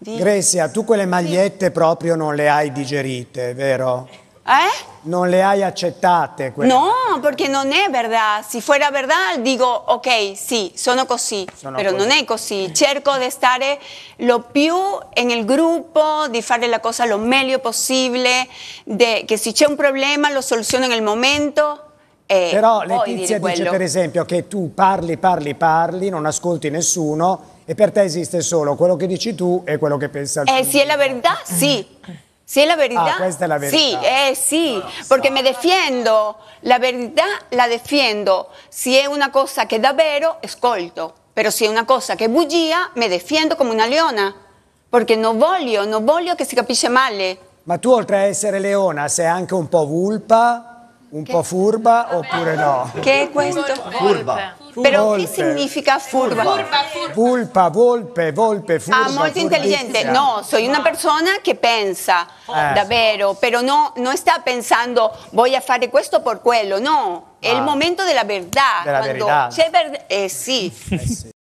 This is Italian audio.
Di... Grecia, tu quelle magliette sì. proprio non le hai digerite, vero? Eh? Non le hai accettate. Quelle... No, perché non è verdad. Se fuera verdad, dico, ok, sì, sono così, sono però così. non è così. Cerco di stare lo più nel gruppo, di fare la cosa lo meglio possibile, de, che se c'è un problema lo soluziono nel momento. E eh, Però Letizia dice quello... per esempio che tu parli, parli, parli, non ascolti nessuno e per te esiste solo quello che dici tu e quello che pensa il Eh, se è la verità, eh. sì. Si è la verità? Ah, questa è la verità. Sì, eh, sì, no, perché so. me defiendo. La verità la difendo. Se è una cosa che davvero, ascolto. Però se è una cosa che è bugia, mi difendo come una leona. Perché non voglio, non voglio che si capisce male. Ma tu oltre a essere leona sei anche un po' vulpa? Un poco po' furba oppure no? ¿Qué es esto? Furba. Però significa furba? Furba, furba? Vulpa, volpe, volpe, furba. Ah, molto intelligente. No, soy una persona que pensa, eh. Ah, davvero, però no, está pensando voy a fare esto por quello, no. È ah. momento de la verdad. verità.